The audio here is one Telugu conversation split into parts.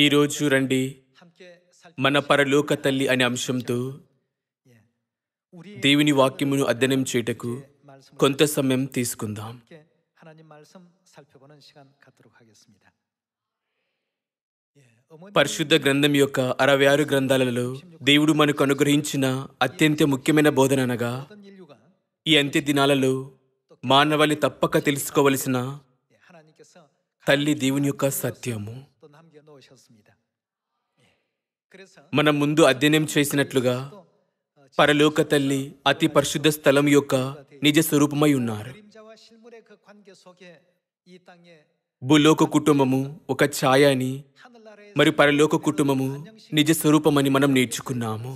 ఈరోజు రండి మన పరలోక తల్లి అనే అంశంతో దేవుని వాక్యమును అధ్యయనం చేయటకు కొంత సమయం తీసుకుందాం పరిశుద్ధ గ్రంథం యొక్క అరవై ఆరు గ్రంథాలలో దేవుడు మనకు అనుగ్రహించిన అత్యంత ముఖ్యమైన బోధన అనగా ఈ అంత్య దినాలలో మానవాళి తప్పక తెలుసుకోవలసిన తల్లి దేవుని యొక్క సత్యము మనం ముందు అధ్యయనం చేసినట్లుగా పరలోక తల్లి అతి పరిశుద్ధ స్థలం యొక్క నిజ స్వరూపమై ఉన్నారు భూలోక కుటుంబము ఒక ఛాయ అని మరి పరలోక కుటుంబము నిజ స్వరూపమని మనం నేర్చుకున్నాము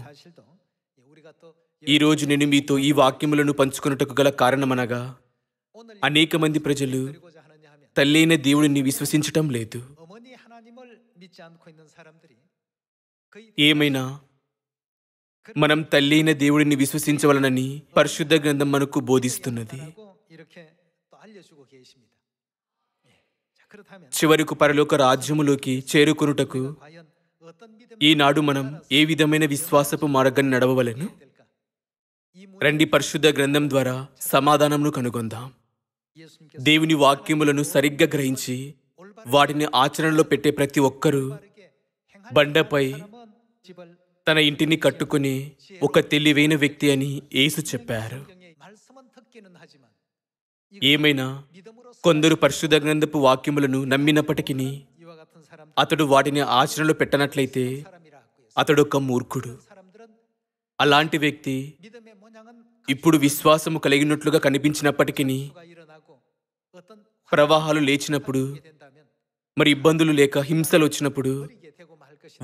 ఈరోజు నేను మీతో ఈ వాక్యములను పంచుకున్నటకు గల కారణమనగా అనేక మంది ప్రజలు తల్లైన దేవుడిని విశ్వసించటం లేదు ఏమైనా మనం తల్లిన దేవుడిని విశ్వసించవలనని పరిశుద్ధ గ్రంథం మనకు బోధిస్తున్నది చివరకు పరలోక రాజ్యములోకి చేరుకునుటకు ఈనాడు మనం ఏ విధమైన విశ్వాసపు మార్గాన్ని నడవవలను రండి పరిశుద్ధ గ్రంథం ద్వారా సమాధానమును కనుగొందాం దేవుని వాక్యములను సరిగ్గా గ్రహించి వాటిని ఆచరణలో పెట్టే ప్రతి ఒక్కరూ బండపై తన ఇంటిని కట్టుకుని ఒక తెలివైన వ్యక్తి అని ఏసు చెప్పారు ఏమైనా కొందరు పరిశుద్ధ గ్రంథపు వాక్యములను నమ్మినప్పటికీ అతడు వాటిని ఆచరణలో పెట్టనట్లయితే అతడు ఒక మూర్ఖుడు అలాంటి వ్యక్తి ఇప్పుడు విశ్వాసము కలిగినట్లుగా కనిపించినప్పటికీ ప్రవాహాలు లేచినప్పుడు మరి ఇబ్బందులు లేక హింసలు వచ్చినప్పుడు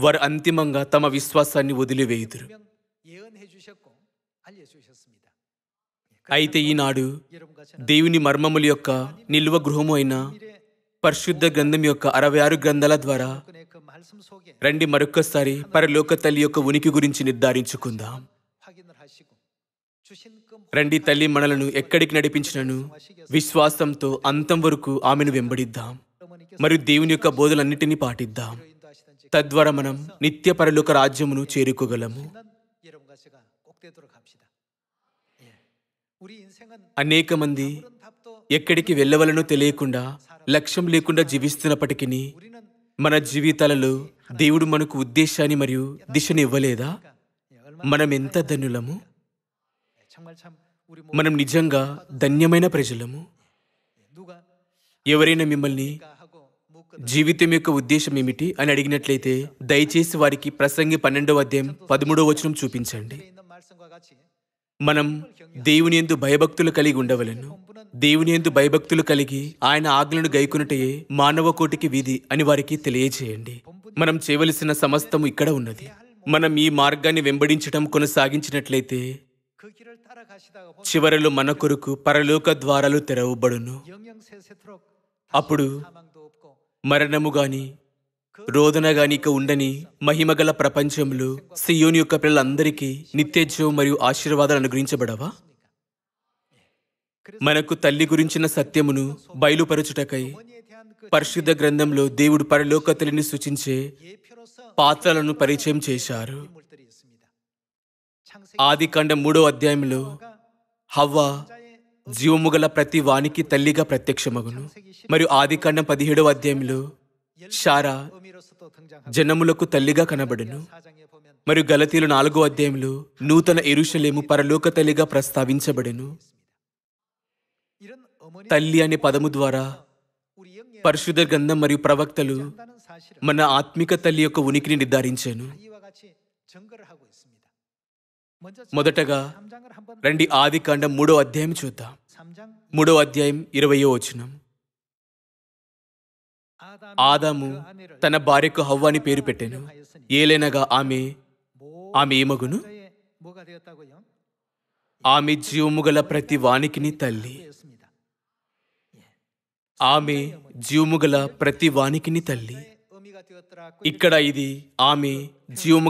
వారు అంతిమంగా తమ విశ్వాసాన్ని వదిలివేయుదురు అయితే ఈనాడు దేవుని మర్మముల యొక్క నిల్వ గృహము అయిన పరిశుద్ధ గ్రంథం యొక్క అరవై ఆరు గ్రంథాల ద్వారా రండి మరొక్కసారి పరలోక తల్లి యొక్క ఉనికి గురించి నిర్ధారించుకుందాం రండి తల్లి మనలను ఎక్కడికి నడిపించినను విశ్వాసంతో అంతం వరకు ఆమెను వెంబడిద్దాం మరియు దేవుని యొక్క బోధలన్నిటినీ పాటిద్దాం తద్వారా మనం నిత్య పరలోక రాజ్యమును చేరుకోగలము అనేక మంది ఎక్కడికి వెళ్ళవలనో తెలియకుండా లక్ష్యం లేకుండా జీవిస్తున్నప్పటికీ మన జీవితాలలో దేవుడు మనకు ఉద్దేశాన్ని మరియు దిశని ఇవ్వలేదా మనం ఎంత ధన్యులము మనం నిజంగా ధన్యమైన ప్రజలము ఎవరైనా మిమ్మల్ని జీవితం యొక్క ఉద్దేశం ఏమిటి అని అడిగినట్లయితే దయచేసి వారికి ప్రసంగి పన్నెండవ అధ్యాయం పదమూడవ వచనం చూపించండి మనం దేవుని ఎందు భయభక్తులు కలిగి ఉండవలను దేవుని ఎందు భయభక్తులు కలిగి ఆయన ఆజ్ఞలను గైకునుటయే మానవ కోటికి విధి అని వారికి తెలియజేయండి మనం చేయవలసిన సమస్తం ఇక్కడ ఉన్నది మనం ఈ మార్గాన్ని వెంబడించడం కొనసాగించినట్లయితే చివరలో మన కొరకు పరలోక ద్వారాలు తెరవబడును అప్పుడు మరణము గాని రోదన గానిక ఉండని మహిమగల ప్రపంచంలో సియోని యొక్క పిల్లలందరికీ నిత్యజ్యం మరియు ఆశీర్వాదాలు అనుగ్రహించబడవా మనకు తల్లి గురించిన సత్యమును బయలుపరచుటకై పరిశుద్ధ గ్రంథంలో దేవుడు పరలోక తల్లిని సూచించే పాత్రలను పరిచయం చేశారు ఆది కాండ మూడో అధ్యాయంలో హవ్వ జీవముగల ప్రతి వానికి తల్లిగా ప్రత్యక్షమగును మరియు కాండం పదిహేడవ అధ్యాయంలో షారా జనములకు తల్లిగా కనబడును మరియు గలతీలు నాలుగో అధ్యాయంలో నూతన ఎరుషలేము పరలోక తల్లిగా ప్రస్తావించబడెను తల్లి అనే పదము ద్వారా పరిశుద్ధ గ్రంథం మరియు ప్రవక్తలు మన ఆత్మిక తల్లి యొక్క ఉనికిని నిర్ధారించాను మొదటగా రండి ఆది కాండం మూడో అధ్యాయం చూద్దాం మూడో అధ్యాయం ఇరవయో వచనం ఆదాము తన భార్యకు హవ్వాని పేరు పెట్టాను ఏలైనగా ఆమె ఆమె ఏమగును ఆమె గల ప్రతి వానికిని తల్లి ఆమె గల ప్రతి వానికిని తల్లి ఇక్కడ ఇది ఆమె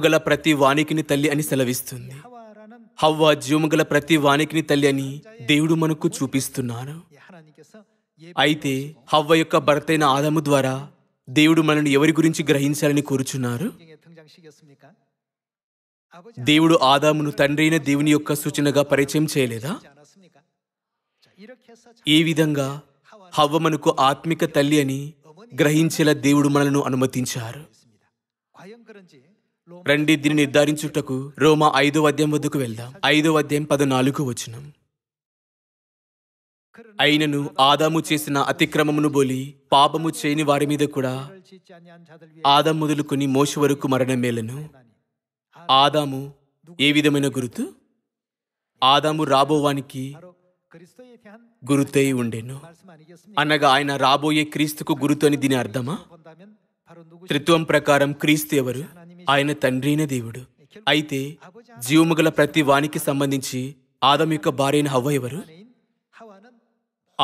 గల ప్రతి వానికిని తల్లి అని సెలవిస్తుంది హవ్వ జీవముగల ప్రతి వానికిని తల్లి అని దేవుడు మనకు చూపిస్తున్నారు అయితే హవ్వ యొక్క భర్తైన ఆదము ద్వారా దేవుడు మనల్ని ఎవరి గురించి గ్రహించాలని కోరుచున్నారు దేవుడు ఆదామును అయిన దేవుని యొక్క సూచనగా పరిచయం చేయలేదా ఏ విధంగా హవ్వ మనకు ఆత్మిక తల్లి అని గ్రహించేలా దేవుడు మనలను అనుమతించారు రండి దీన్ని నిర్ధారించుటకు రోమా ఐదో అధ్యాయం వద్దకు వెళ్దాం ఐదో అధ్యాయం పదనాలుగు వచనం అయినను ఆదాము చేసిన అతిక్రమమును బోలి పాపము చేయని వారి మీద కూడా ఆదం మొదలుకొని మోష వరకు మరణం మేలను ఆదాము ఏ విధమైన గురుతు ఆదాము రాబోవానికి గురుతై ఉండేను అనగా ఆయన రాబోయే క్రీస్తుకు గురుతు అని దీని అర్థమా త్రిత్వం ప్రకారం క్రీస్తు ఎవరు ఆయన తండ్రినే దేవుడు అయితే జీవముగల ప్రతి వానికి సంబంధించి ఆదం యొక్క భార్యైన హవ్వ ఎవరు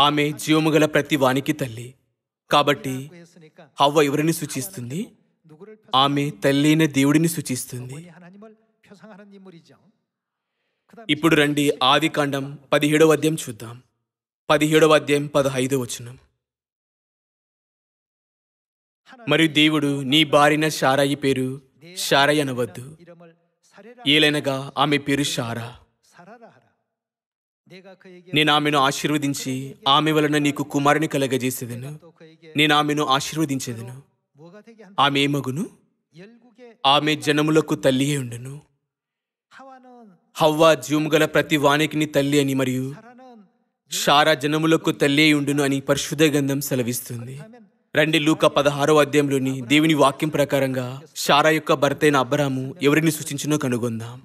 ఆమె జీవముగల ప్రతి వానికి తల్లి కాబట్టి హవ్వ ఎవరిని సూచిస్తుంది ఆమె తల్లి అయిన దేవుడిని సూచిస్తుంది ఇప్పుడు రండి ఆది కాండం పదిహేడవ అధ్యాయం చూద్దాం పదిహేడవ అధ్యాయం పదహైదవ వచనం మరియు దేవుడు నీ భార్యన షారాయి పేరు షారై అనవద్దు ఏలైనగా ఆమె పేరు షారా నేను ఆమెను ఆశీర్వదించి ఆమె వలన నీకు కుమారుని కలగజేసేదను నేను ఆమెను ఆశీర్వదించేదను ఆమె మగును ఆమె జనములకు తల్లియే ఉండను హవ్వ గల ప్రతి వానికిని తల్లి అని మరియు షారా జనములకు తల్లి ఉండును అని పరిశుద్ధ గంధం సెలవిస్తుంది రండి లూక పదహారో అధ్యాయంలోని దేవుని వాక్యం ప్రకారంగా షారా యొక్క భర్తైన అబ్బరాము ఎవరిని సూచించినో కనుగొందాం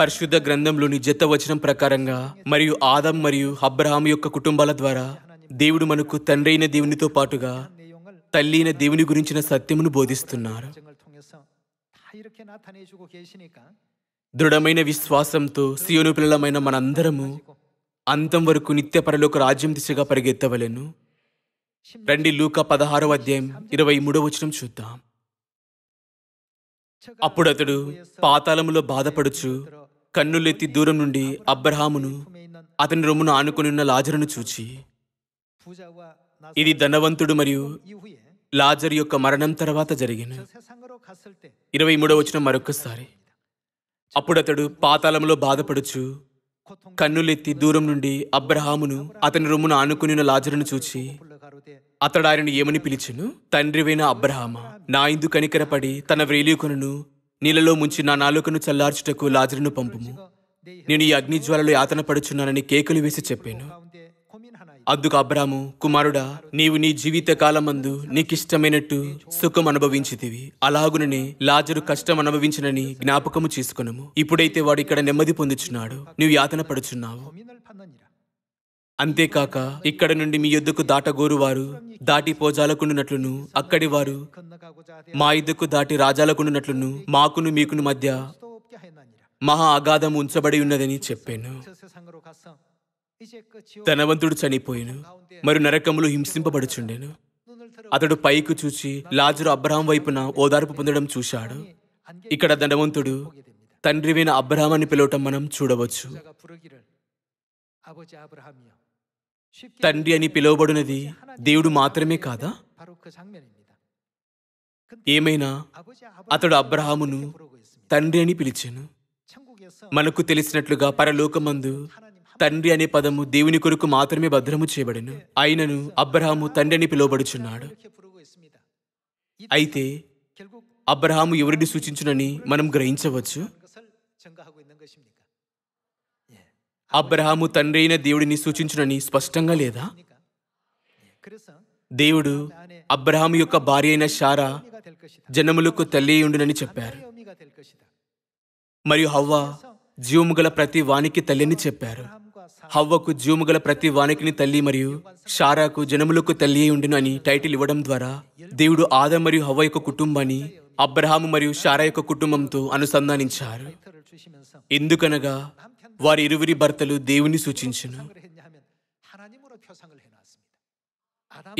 పరిశుద్ధ గ్రంథంలోని జత వచనం ప్రకారంగా మరియు ఆదం మరియు అబ్రహాం యొక్క కుటుంబాల ద్వారా దేవుడు మనకు తండ్రైన దేవునితో పాటుగా తల్లి అయిన దేవుని గురించిన సత్యమును బోధిస్తున్నారు దృఢమైన విశ్వాసంతో సియోను పిల్లలమైన మనందరము అంతం వరకు నిత్య పరలోక రాజ్యం దిశగా పరిగెత్తవలను రండి లూక పదహారో అధ్యాయం ఇరవై మూడో వచనం చూద్దాం అప్పుడు అతడు పాతాళములో బాధపడుచు కన్నులెత్తి దూరం నుండి అబ్రహామును అతని రొమ్మును ఆనుకుని ఉన్న లాజరును చూచి ఇది ధనవంతుడు మరియు లాజర్ యొక్క మరణం తర్వాత జరిగిన ఇరవై మూడో వచ్చిన మరొకసారి అప్పుడు అతడు పాతాళంలో బాధపడుచు కన్నులెత్తి దూరం నుండి అబ్రహామును అతని రొమ్మును ఆనుకుని లాజరును చూచి అతడు ఆయనను ఏమని పిలిచెను తండ్రివైన అబ్రహామ నా ఇందు కనికరపడి తన వ్రేలికొనను నీళ్ళలో ముంచి నా నాలుకను చల్లార్చుటకు లాజరును పంపుము నేను ఈ అగ్నిజ్వాలలో యాతన పడుచున్నానని కేకలు వేసి చెప్పాను అద్దుకు అబ్రాము కుమారుడా నీవు నీ జీవిత కాలమందు నీకిష్టమైనట్టు సుఖం అనుభవించితివి అలాగుననే లాజరు కష్టం అనుభవించినని జ్ఞాపకము చేసుకునము ఇప్పుడైతే వాడు ఇక్కడ నెమ్మది పొందుచున్నాడు నువ్వు యాతన పడుచున్నావు అంతేకాక ఇక్కడ నుండి మీ దాటగోరు దాటగోరువారు దాటి పోజాలకుండునట్లును అక్కడి వారు మా ఇద్దకు దాటి రాజాలకుండునట్లును మాకును మీకును మధ్య మహా అగాధం ఉంచబడి ఉన్నదని చెప్పాను ధనవంతుడు చనిపోయాను మరి నరకములు హింసింపబడుచుండెను అతడు పైకి చూచి లాజరు అబ్రహాం వైపున ఓదార్పు పొందడం చూశాడు ఇక్కడ ధనవంతుడు తండ్రివైన అబ్రహాం అని పిలవటం మనం చూడవచ్చు తండ్రి అని పిలువబడినది దేవుడు మాత్రమే కాదా ఏమైనా అతడు అబ్రహామును తండ్రి అని పిలిచాను మనకు తెలిసినట్లుగా పరలోకమందు తండ్రి అనే పదము దేవుని కొరకు మాత్రమే భద్రము చేయబడిను ఆయనను అబ్రహాము తండ్రి అని పిలువబడుచున్నాడు అయితే అబ్రహాము ఎవరిని సూచించునని మనం గ్రహించవచ్చు అబ్రహాము తండ్రి అయిన దేవుడిని సూచించునని స్పష్టంగా లేదా దేవుడు అబ్రహాము యొక్క భార్య అయిన షారా జనములకు తల్లి ఉండునని చెప్పారు మరియు హవ్వ జీవము గల ప్రతి వానికి తల్లిని చెప్పారు హవ్వకు జూముగల ప్రతి వానికిని తల్లి మరియు షారాకు జనములకు తల్లి ఉండును అని టైటిల్ ఇవ్వడం ద్వారా దేవుడు ఆదం మరియు హవ్వ యొక్క కుటుంబాన్ని అబ్రహాము మరియు షారా యొక్క కుటుంబంతో అనుసంధానించారు ఎందుకనగా వారి ఇరువురి భర్తలు దేవుని సూచించును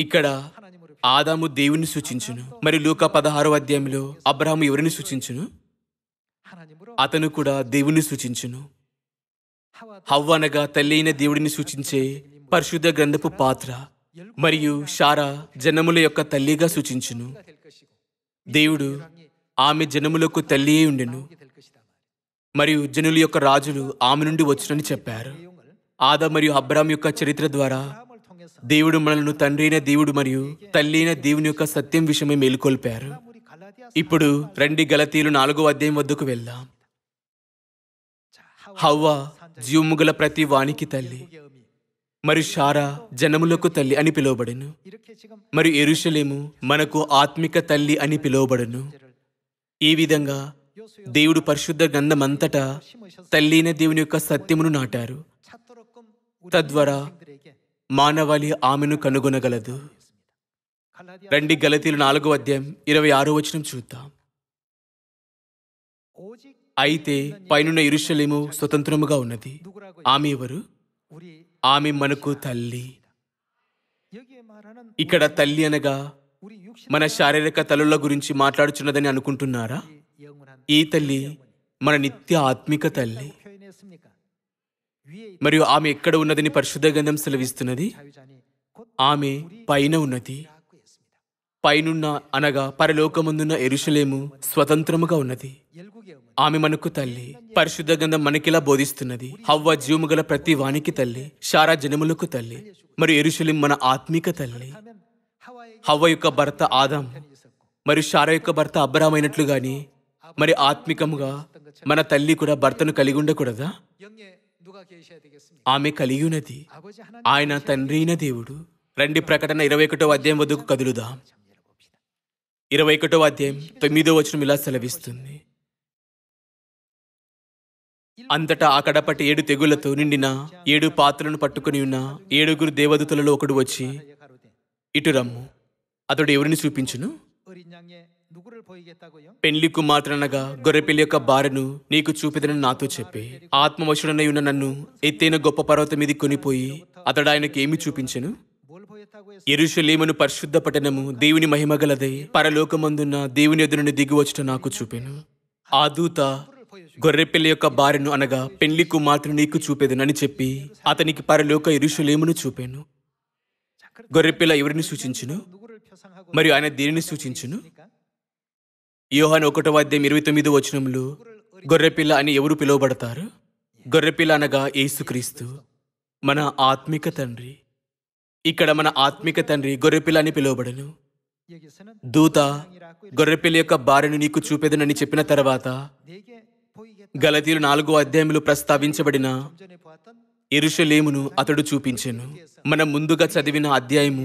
ఇక్కడ ఆదాము దేవుని సూచించును మరి లూక పదహారో అధ్యాయంలో అబ్రహాము ఎవరిని సూచించును అతను కూడా దేవుని సూచించును హవ్వనగా తల్లైన దేవుడిని సూచించే పరిశుద్ధ గ్రంథపు పాత్ర మరియు షారా జనముల యొక్క తల్లిగా సూచించును దేవుడు ఆమె జనములకు తల్లి ఉండెను మరియు జనుల యొక్క రాజులు ఆమె నుండి వచ్చునని చెప్పారు ఆదా మరియు అబ్రామ్ యొక్క చరిత్ర ద్వారా దేవుడు మనలను తండ్రైన దేవుడు మరియు తల్లైన దేవుని యొక్క సత్యం విషయమై మేలుకొల్పారు ఇప్పుడు రెండు గలతీలు నాలుగో అధ్యాయం వద్దకు వెళ్దాం హవ్వ గల ప్రతి వానికి తల్లి మరి షారా జనములకు తల్లి అని పిలువబడను మరి ఎరుషలేము మనకు ఆత్మిక తల్లి అని పిలువబడను ఈ విధంగా దేవుడు పరిశుద్ధ గంధమంతటా తల్లిన దేవుని యొక్క సత్యమును నాటారు తద్వారా మానవాళి ఆమెను కనుగొనగలదు రండి గలతీలు నాలుగో అధ్యాయం ఇరవై ఆరో వచనం చూద్దాం అయితే పైనున్న ఇరుషలేము స్వతంత్రముగా ఉన్నది ఆమె ఎవరు ఆమె మనకు తల్లి ఇక్కడ తల్లి అనగా మన శారీరక తల్లుల గురించి మాట్లాడుచున్నదని అనుకుంటున్నారా ఈ తల్లి మన నిత్య ఆత్మిక తల్లి మరియు ఆమె ఎక్కడ ఉన్నదని పరిశుద్ధ గంధం సెలవిస్తున్నది ఆమె పైన ఉన్నది పైనున్న అనగా పరలోకమందున్న ఎరుషలేము స్వతంత్రముగా ఉన్నది ఆమె మనకు తల్లి పరిశుద్ధ గంధం మనకిలా బోధిస్తున్నది హవ్వ జీవము గల ప్రతి వానికి తల్లి షారా జనములకు తల్లి మరి ఎరుషలేం మన ఆత్మిక తల్లి హవ్వ యొక్క భర్త ఆదాం మరియు శారా యొక్క భర్త గాని మరి ఆత్మికముగా మన తల్లి కూడా భర్తను కలిగి ఉండకూడదా ఆమె కలిగినది ఆయన తండ్రి దేవుడు రండి ప్రకటన ఇరవై ఒకటో అధ్యాయం వద్దకు కదులుదాం ఇరవై ఒకటో అధ్యాయం తొమ్మిదో వచనం ఇలా సెలవిస్తుంది అంతటా అక్కడపటి ఏడు తెగులతో నిండిన ఏడు పాత్రలను పట్టుకుని ఉన్న ఏడుగురు దేవదూతలలో ఒకడు వచ్చి ఇటు రమ్ము అతడు ఎవరిని చూపించును పెళ్లి కుమార్తెనగా గొర్రెపెల్లి యొక్క భార్యను నీకు చూపిదని నాతో చెప్పి ఆత్మవశుడనై ఉన్న నన్ను ఎత్తైన గొప్ప పర్వతం మీద కొనిపోయి అతడు ఆయనకి ఏమి చూపించను ఎరుషలేమును పరిశుద్ధ పట్టణము దేవుని మహిమగలదై పరలోకమందున్న దేవుని ఎదురుని దిగివచ్చుట నాకు చూపెను ఆ దూత గొర్రెపిల్ల యొక్క భార్యను అనగా పెళ్లి కుమార్తెను నీకు చూపేదనని చెప్పి అతనికి పరలోక ఎరుషులేమును చూపాను గొర్రెపిల్ల ఎవరిని సూచించును మరియు ఆయన దేనిని సూచించును యోహాన్ ఒకటో వాద్యం ఇరవై తొమ్మిది వచనంలో గొర్రెపిల్ల అని ఎవరు పిలువబడతారు గొర్రెపిల్ల అనగా యేసుక్రీస్తు మన ఆత్మిక తండ్రి ఇక్కడ మన ఆత్మిక తండ్రి గొర్రెపిల్ల అని పిలువబడను దూత గొర్రెపిల్ల యొక్క భార్యను నీకు చూపేదనని చెప్పిన తర్వాత గలతీలు నాలుగో అధ్యాయంలో ప్రస్తావించబడిన ఇరుషలేమును అతడు చూపించెను మనం ముందుగా చదివిన అధ్యాయము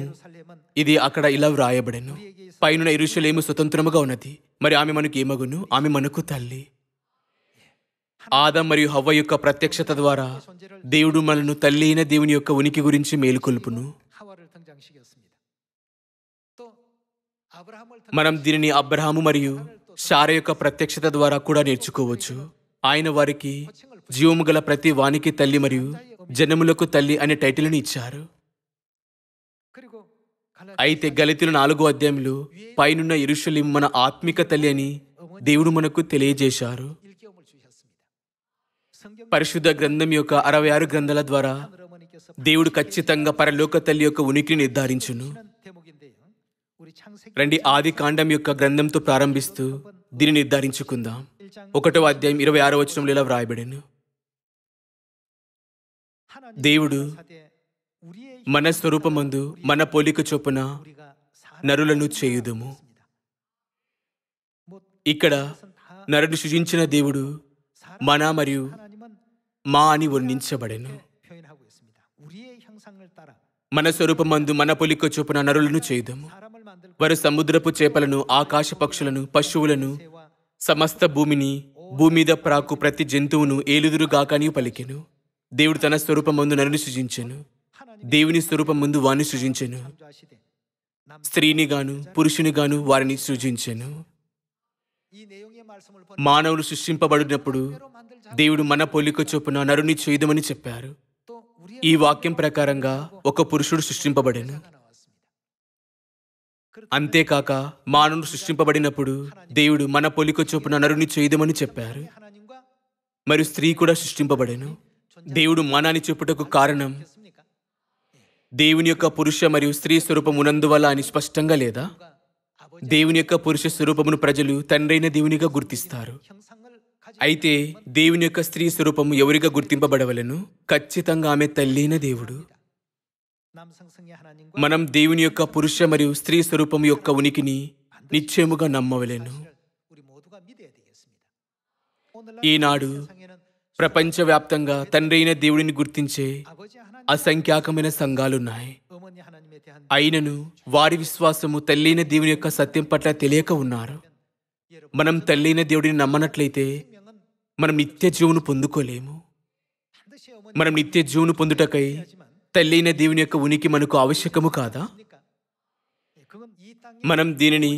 ఇది అక్కడ ఇలా వ్రాయబడెను పైన ఇరుషలేము స్వతంత్రముగా ఉన్నది మరి ఆమె మనకు ఏమగును ఆమె మనకు తల్లి ఆదం మరియు హవ్వ యొక్క ప్రత్యక్షత ద్వారా దేవుడు మనను తల్లి అయిన దేవుని యొక్క ఉనికి గురించి మేలుకొల్పును మనం దీనిని అబ్రహాము మరియు సార యొక్క ప్రత్యక్షత ద్వారా కూడా నేర్చుకోవచ్చు ఆయన వారికి జీవము గల ప్రతి వానికి తల్లి మరియు జనములకు తల్లి అనే టైటిల్ని ఇచ్చారు అయితే గలితులు నాలుగో అధ్యాయంలో పైనున్న ఇరుషులిం మన ఆత్మిక తల్లి అని దేవుడు మనకు తెలియజేశారు పరిశుద్ధ గ్రంథం యొక్క అరవై ఆరు గ్రంథాల ద్వారా దేవుడు ఖచ్చితంగా పరలోక తల్లి యొక్క ఉనికిని నిర్ధారించును రండి ఆది కాండం యొక్క గ్రంథంతో ప్రారంభిస్తూ దీన్ని నిర్ధారించుకుందాం ఒకటో అధ్యాయం ఇరవై ఆరో వచనంలో ఇలా వ్రాయబడాను దేవుడు మన స్వరూపమందు మన పోలిక చొప్పున నరులను చేయుదము ఇక్కడ నరుడు సృజించిన దేవుడు మన మరియు మా అని వర్ణించబడెను మన స్వరూపమందు మన పొలిక చొప్పున నరులను చేయుదము వారు సముద్రపు చేపలను ఆకాశ పక్షులను పశువులను సమస్త భూమిని మీద ప్రాకు ప్రతి జంతువును ఏలుదురుగాకని పలికెను దేవుడు తన స్వరూపం ముందు నన్ను సృజించెను దేవుని స్వరూపం ముందు వాణ్ణి సృజించెను స్త్రీని గాను పురుషుని గాను వారిని సృజించెను మానవులు సృష్టింపబడినప్పుడు దేవుడు మన పోలిక చొప్పున నరుని చేయదమని చెప్పారు ఈ వాక్యం ప్రకారంగా ఒక పురుషుడు సృష్టింపబడాను అంతేకాక మానవుడు సృష్టింపబడినప్పుడు దేవుడు మన పొలిక చొప్పున నరుని చేయదమని చెప్పారు మరి స్త్రీ కూడా సృష్టింపబడను దేవుడు మానాన్ని చెప్పుటకు కారణం దేవుని యొక్క పురుష మరియు స్త్రీ ఉన్నందువల్ల అని స్పష్టంగా లేదా దేవుని యొక్క పురుష స్వరూపమును ప్రజలు తండ్రైన దేవునిగా గుర్తిస్తారు అయితే దేవుని యొక్క స్త్రీ స్వరూపము ఎవరిగా గుర్తింపబడవలను ఖచ్చితంగా ఆమె తల్లైన దేవుడు మనం దేవుని యొక్క పురుష మరియు స్త్రీ స్వరూపం యొక్క ఉనికిని నిశ్చయముగా నమ్మవలేను ఈనాడు ప్రపంచవ్యాప్తంగా తండ్రి అయిన దేవుడిని గుర్తించే అసంఖ్యాకమైన సంఘాలున్నాయి అయినను వారి విశ్వాసము తల్లైన దేవుని యొక్క సత్యం పట్ల తెలియక ఉన్నారు మనం తల్లైన దేవుడిని నమ్మనట్లయితే మనం నిత్య జీవును పొందుకోలేము మనం నిత్య జీవును పొందుటకై తల్లైన దేవుని యొక్క ఉనికి మనకు ఆవశ్యకము కాదా మనం దీనిని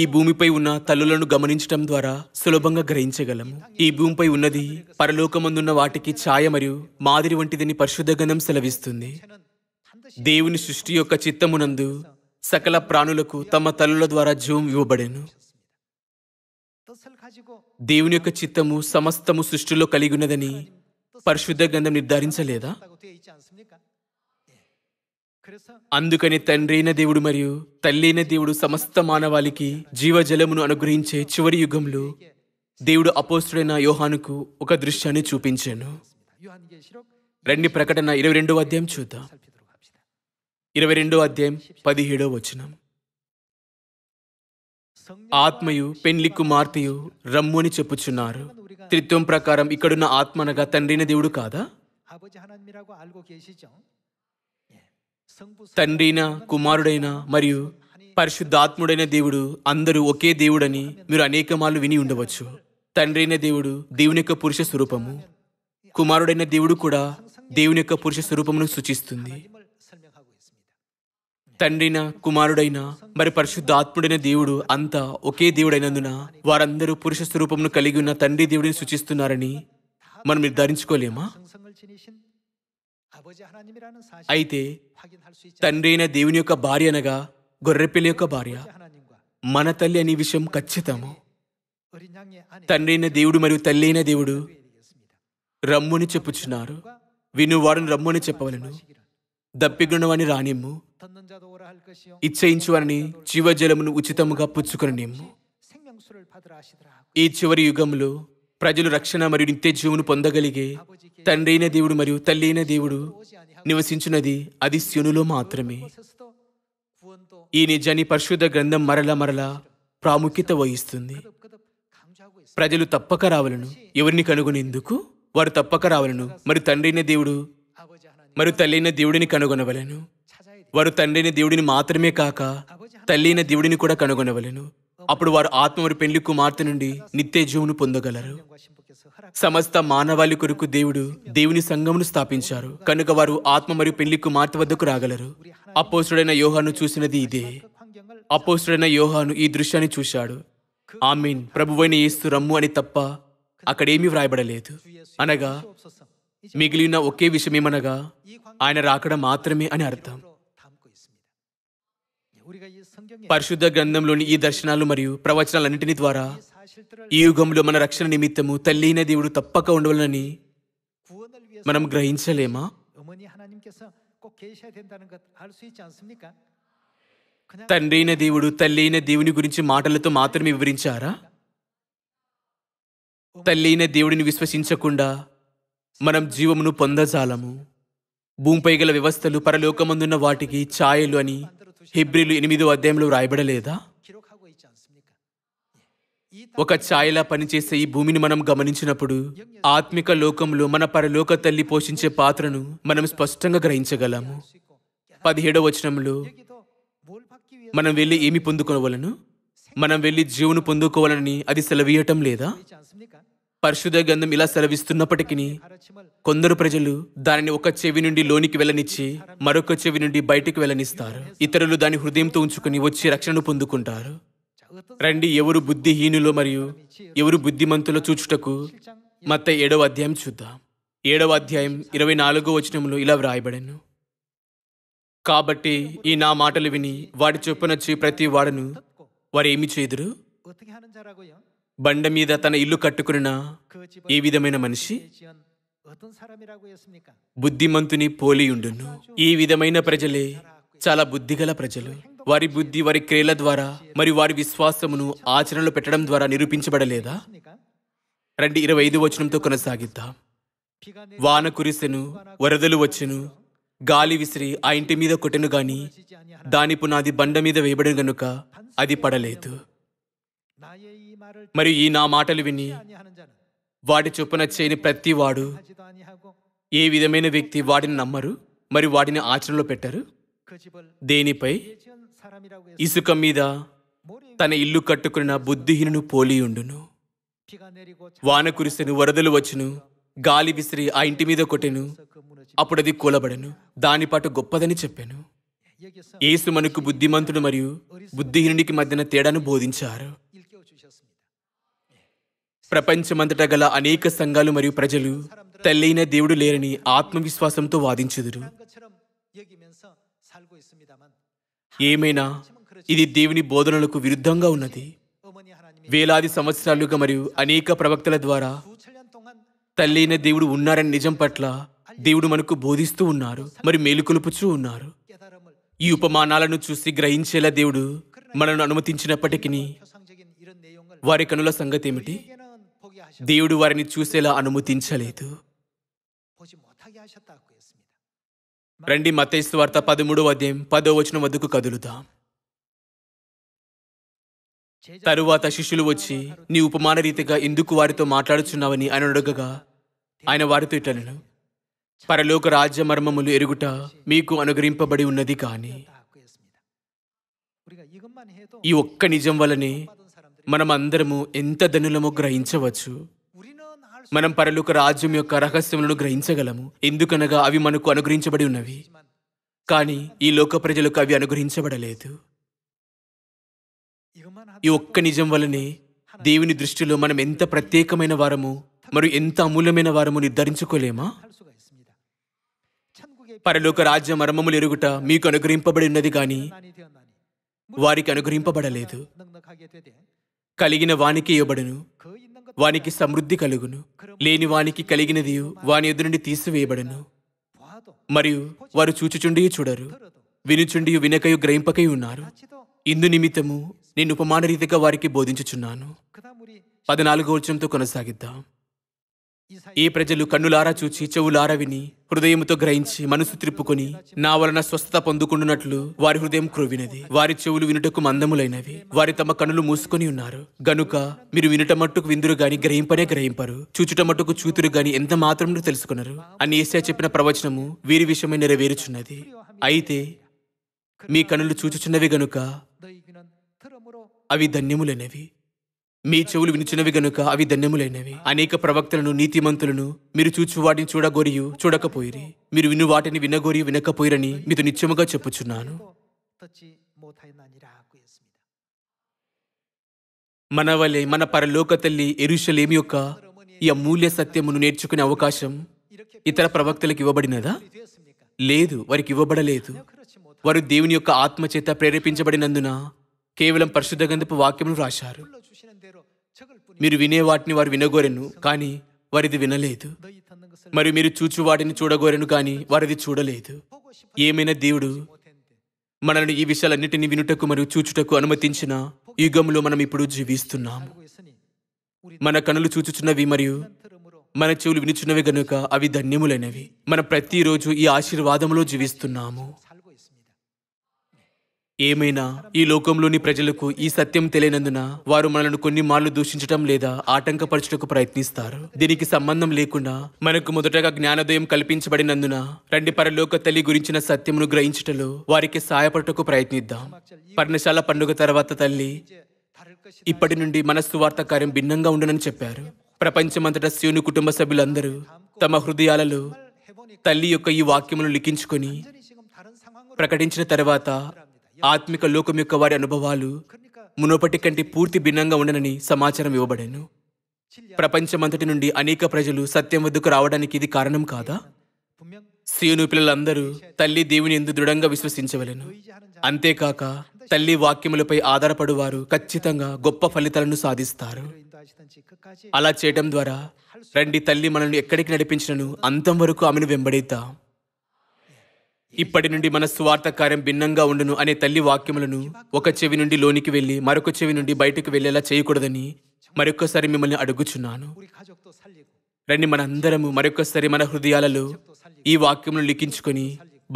ఈ భూమిపై ఉన్న తల్లులను గమనించటం ద్వారా సులభంగా గ్రహించగలము ఈ భూమిపై ఉన్నది పరలోకమందున్న వాటికి ఛాయ మరియు మాదిరి వంటిదని పరిశుద్ధ గణం సెలవిస్తుంది దేవుని సృష్టి యొక్క చిత్తమునందు సకల ప్రాణులకు తమ తల్లుల ద్వారా జీవం ఇవ్వబడేను దేవుని యొక్క చిత్తము సమస్తము సృష్టిలో కలిగి ఉన్నదని పరిశుద్ధ గంధం నిర్ధారించలేదా అందుకని తండ్రైన దేవుడు మరియు తల్లైన దేవుడు సమస్త మానవాళికి జీవజలమును అనుగ్రహించే చివరి యుగంలో దేవుడు అపోస్తుడైన యోహానుకు ఒక దృశ్యాన్ని చూపించాను రెండు ప్రకటన ఇరవై రెండో అధ్యాయం చూద్దాం ఇరవై రెండో అధ్యాయం పదిహేడో వచనం ఆత్మయు పెన్లి కుమార్తెయు రమ్ము అని చెప్పుచున్నారు త్రిత్వం ప్రకారం ఇక్కడున్న ఆత్మనగా తండ్రిన దేవుడు కాదా తండ్రిన కుమారుడైన మరియు పరిశుద్ధాత్ముడైన దేవుడు అందరూ ఒకే దేవుడని మీరు అనేక మార్లు విని ఉండవచ్చు తండ్రైన దేవుడు దేవుని యొక్క పురుష స్వరూపము కుమారుడైన దేవుడు కూడా దేవుని యొక్క పురుష స్వరూపమును సూచిస్తుంది తండ్రిన కుమారుడైన మరి పరిశుద్ధాత్ముడైన దేవుడు అంతా ఒకే దేవుడైనందున వారందరూ పురుష స్వరూపమును కలిగి ఉన్న తండ్రి దేవుడిని సూచిస్తున్నారని మనం నిర్ధారించుకోలేమా అయితే తండ్రి అయిన దేవుని యొక్క భార్య అనగా గొర్రెపిల్ల యొక్క భార్య మన తల్లి అనే విషయం ఖచ్చితము తండ్రి అయిన దేవుడు మరియు తల్లి అయిన దేవుడు రమ్ముని చెప్పుచున్నారు విను వాడిని రమ్ముని చెప్పవలను అని రానిమ్ము ఇచ్చయించువారిని జీవజలమును ఉచితముగా పుచ్చుకుని ఈ చివరి యుగంలో ప్రజలు రక్షణ మరియు నిత్యజీవును పొందగలిగే తండ్రి అయిన దేవుడు మరియు తల్లి అయిన దేవుడు నివసించినది అది శునులో మాత్రమే ఈ నిజాన్ని పరిశుద్ధ గ్రంథం మరల మరల ప్రాముఖ్యత వహిస్తుంది ప్రజలు తప్పక రావలను ఎవరిని కనుగొనేందుకు వారు తప్పక రావలను మరి తండ్రైన దేవుడు మరి తల్లిన దేవుడిని కనుగొనవలను వారు తండ్రైన దేవుడిని మాత్రమే కాక అయిన దేవుడిని కూడా కనుగొనవలను అప్పుడు వారు ఆత్మవారి పెళ్లి కుమార్తె నుండి నిత్య జీవును పొందగలరు సమస్త మానవాళి కొరకు దేవుడు దేవుని సంఘమును స్థాపించారు కనుక వారు ఆత్మ మరియు పెళ్లి కుమార్తె వద్దకు రాగలరు అపోసుడైన యోహాను చూసినది ఇదే అపోసుడైన యోహాను ఈ దృశ్యాన్ని చూశాడు ఆమెన్ ప్రభువైన ఏస్తు రమ్ము అని తప్ప అక్కడేమీ వ్రాయబడలేదు అనగా మిగిలిన ఒకే విషయమేమనగా ఆయన రాకడం మాత్రమే అని అర్థం పరిశుద్ధ గ్రంథంలోని ఈ దర్శనాలు మరియు ప్రవచనాలన్నింటిని ద్వారా ఈ యుగంలో మన రక్షణ నిమిత్తము తల్లిన దేవుడు తప్పక ఉండవలనని మనం గ్రహించలేమా తండ్రి అయిన దేవుడు తల్లి అయిన దేవుని గురించి మాటలతో మాత్రమే వివరించారా తల్లి అయిన దేవుడిని విశ్వసించకుండా మనం జీవమును పొందజాలము భూమిపై గల వ్యవస్థలు పరలోకమందున్న వాటికి ఛాయలు అని హిబ్రిలు ఎనిమిదో అధ్యాయంలో రాయబడలేదా ఒక ఛాయలా పనిచేసే ఈ భూమిని మనం గమనించినప్పుడు ఆత్మిక లోకంలో మన పరలోక తల్లి పోషించే పాత్రను మనం స్పష్టంగా గ్రహించగలము పదిహేడవ వచనంలో మనం వెళ్ళి ఏమి పొందుకోవాలను మనం వెళ్ళి జీవును పొందుకోవాలని అది సెలవీయటం లేదా పరిశుద్ధ గంధం ఇలా సెలవిస్తున్నప్పటికీ కొందరు ప్రజలు దానిని ఒక చెవి నుండి లోనికి వెళ్ళనిచ్చి మరొక చెవి నుండి బయటకు వెళ్ళనిస్తారు ఇతరులు దాని హృదయంతో ఉంచుకుని వచ్చి రక్షణను పొందుకుంటారు రండి ఎవరు బుద్ధిహీనులో మరియు ఎవరు బుద్ధిమంతులో చూచుటకు మత్త ఏడవ అధ్యాయం చూద్దాం ఏడవ అధ్యాయం ఇరవై నాలుగో వచనంలో ఇలా వ్రాయబడను కాబట్టి ఈ నా మాటలు విని వాడి చొప్పునొచ్చి ప్రతి వారు వారేమి చేదురు బండ మీద తన ఇల్లు కట్టుకున్న ఏ విధమైన మనిషి బుద్ధిమంతుని పోలియుండును ఈ విధమైన ప్రజలే చాలా బుద్ధిగల ప్రజలు వారి బుద్ధి వారి క్రియల ద్వారా మరి వారి విశ్వాసమును ఆచరణలో పెట్టడం ద్వారా నిరూపించబడలేదా రెండు ఇరవై ఐదు వచనంతో కొనసాగిద్దాం వాన కురిసెను వరదలు వచ్చెను గాలి విసిరి ఆ ఇంటి మీద కొట్టెను గాని దాని పునాది బండ మీద వేయబడిన గనుక అది పడలేదు మరి ఈ నా మాటలు విని వాడి చొప్పున చేయని ప్రతివాడు ఏ విధమైన వ్యక్తి వాడిని నమ్మరు మరి వాడిని ఆచరణలో పెట్టరు దేనిపై ఇసుక మీద తన ఇల్లు కట్టుకున్న బుద్ధిహీనును పోలియుండును వాన కురిసెను వరదలు వచ్చును గాలి విసిరి ఆ ఇంటి మీద కొట్టెను అప్పుడు అది కూలబడెను దానిపాటు గొప్పదని చెప్పాను ఏసు మనకు బుద్ధిమంతుడు మరియు బుద్ధిహీనుడికి మధ్యన తేడాను బోధించారు ప్రపంచమంతటా గల అనేక సంఘాలు మరియు ప్రజలు తల్లైన దేవుడు లేరని ఆత్మవిశ్వాసంతో వాదించుదురు ఏమైనా ఇది దేవుని బోధనలకు విరుద్ధంగా ఉన్నది వేలాది సంవత్సరాలుగా మరియు అనేక ప్రవక్తల ద్వారా తల్లైన దేవుడు ఉన్నారని నిజం పట్ల దేవుడు మనకు బోధిస్తూ ఉన్నారు మరి మేలుకొలుపుచూ ఉన్నారు ఈ ఉపమానాలను చూసి గ్రహించేలా దేవుడు మనను అనుమతించినప్పటికీ వారి కనుల సంగతి ఏమిటి దేవుడు వారిని చూసేలా అనుమతించలేదు రండి మతేశ్వ వార్త పదమూడవ అధ్యాయం పదో వచనం వద్దకు కదులుదాం తరువాత శిష్యులు వచ్చి నీ ఉపమాన రీతిగా ఎందుకు వారితో మాట్లాడుచున్నావని ఆయన అడగగా ఆయన వారితో ఇట్టను పరలోక రాజ్య మర్మములు ఎరుగుట మీకు అనుగ్రహింపబడి ఉన్నది కానీ ఈ ఒక్క నిజం వలనే మనమందరము ఎంత ధనులమో గ్రహించవచ్చు మనం పరలోక రాజ్యం యొక్క రహస్యములను గ్రహించగలము ఎందుకనగా అవి మనకు అనుగ్రహించబడి ఉన్నవి కానీ ఈ లోక ప్రజలకు అవి అనుగ్రహించబడలేదు ఈ ఒక్క నిజం వలనే దేవుని దృష్టిలో మనం ఎంత ప్రత్యేకమైన వారము మరియు ఎంత అమూల్యమైన వారము నిర్ధారించుకోలేమా పరలోక రాజ్య మర్మములు ఎరుగుట మీకు అనుగ్రహింపబడి ఉన్నది కానీ వారికి అనుగ్రహింపబడలేదు కలిగిన వానికి ఇవ్వబడును వానికి సమృద్ధి కలుగును లేని వానికి కలిగినది వాని ఎదురు నుండి తీసివేయబడను మరియు వారు చూచుచుండి చూడరు వినుచుండి వినకయు గ్రహింపకై ఉన్నారు ఇందు నిమిత్తము నేను ఉపమానరీతిగా వారికి బోధించుచున్నాను పద్నాలుగో వచనంతో కొనసాగిద్దాం ఈ ప్రజలు కన్నులారా చూచి చెవులారా విని హృదయముతో గ్రహించి మనసు త్రిప్పుకొని నా వలన స్వస్థత పొందుకుంటున్నట్లు వారి హృదయం క్రోవినది వారి చెవులు వినుటకు మందములైనవి వారి తమ కనులు మూసుకొని ఉన్నారు గనుక మీరు వినుట మట్టుకు విందురు గాని గ్రహింపనే గ్రహింపరు చూచుట మట్టుకు చూతురు గాని ఎంత మాత్రం తెలుసుకున్నారు అని ఏసా చెప్పిన ప్రవచనము వీరి విషయమై నెరవేరుచున్నది అయితే మీ కనులు చూచుచున్నవి గనుక అవి ధన్యములైనవి మీ చెవులు వినిచినవి గనుక అవి ధన్యములైనవి అనేక ప్రవక్తలను నీతిమంతులను మీరు చూచు వాటిని చూడగోరియు చూడకపోయిరి మీరు విను వాటిని వినగోరి వినకపోయిరని మీతో నిత్యముగా చెప్పుచున్నాను మన వలె మన పరలోక తల్లి ఎరుషలేమి యొక్క ఈ అమూల్య సత్యమును నేర్చుకునే అవకాశం ఇతర ప్రవక్తలకు ఇవ్వబడినదా లేదు వారికి ఇవ్వబడలేదు వారు దేవుని యొక్క ఆత్మ చేత ప్రేరేపించబడినందున కేవలం పరిశుద్ధ గంధపు వాక్యమును రాశారు మీరు వినే వాటిని వారు వినగోరెను కానీ వారిది వినలేదు మరి మీరు చూచు వాటిని చూడగోరెను కానీ వారిది చూడలేదు ఏమైనా దేవుడు మనల్ని ఈ విషయాలన్నింటినీ వినుటకు మరియు చూచుటకు అనుమతించిన యుగంలో మనం ఇప్పుడు జీవిస్తున్నాము మన కనులు చూచుచున్నవి మరియు మన చెవులు వినుచున్నవి గనుక అవి ధన్యములైనవి మన ప్రతిరోజు ఈ ఆశీర్వాదంలో జీవిస్తున్నాము ఏమైనా ఈ లోకంలోని ప్రజలకు ఈ సత్యం తెలియనందున వారు మనల్ని కొన్ని మార్లు దూషించడం లేదా ఆటంకపరచుటకు ప్రయత్నిస్తారు దీనికి సంబంధం లేకుండా మనకు మొదటగా జ్ఞానోదయం కల్పించబడినందున రెండు పరలోక తల్లి గురించిన సత్యమును గ్రహించటలో వారికి సాయపడటకు ప్రయత్నిద్దాం పర్ణశాల పండుగ తర్వాత తల్లి ఇప్పటి నుండి మన కార్యం భిన్నంగా ఉండనని చెప్పారు ప్రపంచమంతటా శివుని కుటుంబ సభ్యులందరూ తమ హృదయాలలో తల్లి యొక్క ఈ వాక్యమును లిఖించుకొని ప్రకటించిన తర్వాత ఆత్మిక లోకం యొక్క వారి అనుభవాలు మునుపటి కంటే పూర్తి భిన్నంగా ఉండనని సమాచారం ఇవ్వబడాను ప్రపంచమంతటి నుండి అనేక ప్రజలు సత్యం వద్దకు రావడానికి ఇది కారణం కాదా సీను పిల్లలందరూ తల్లి దేవుని ఎందు దృఢంగా విశ్వసించవలను అంతేకాక తల్లి వాక్యములపై ఆధారపడువారు ఖచ్చితంగా గొప్ప ఫలితాలను సాధిస్తారు అలా చేయడం ద్వారా రండి తల్లి మనల్ని ఎక్కడికి నడిపించినను అంతం వరకు ఆమెను వెంబడిద్దాం ఇప్పటి నుండి మన స్వార్థ కార్యం భిన్నంగా ఉండును అనే తల్లి వాక్యములను ఒక చెవి నుండి లోనికి వెళ్ళి మరొక చెవి నుండి బయటకు వెళ్ళేలా చేయకూడదని మరొకసారి మిమ్మల్ని అడుగుచున్నాను రండి మనందరము మరొకసారి మన హృదయాలలో ఈ వాక్యమును లిఖించుకొని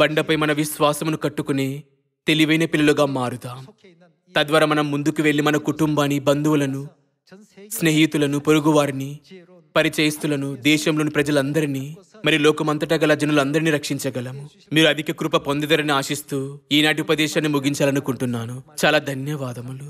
బండపై మన విశ్వాసమును కట్టుకుని తెలివైన పిల్లలుగా మారుదాం తద్వారా మనం ముందుకు వెళ్ళి మన కుటుంబాన్ని బంధువులను స్నేహితులను పొరుగువారిని పరిచయిస్తులను దేశంలోని ప్రజలందరినీ మరి లోకమంతటా గల జనులందరినీ రక్షించగలము మీరు అధిక కృప పొందిదరని ఆశిస్తూ ఈనాటి ఉపదేశాన్ని ముగించాలనుకుంటున్నాను చాలా ధన్యవాదములు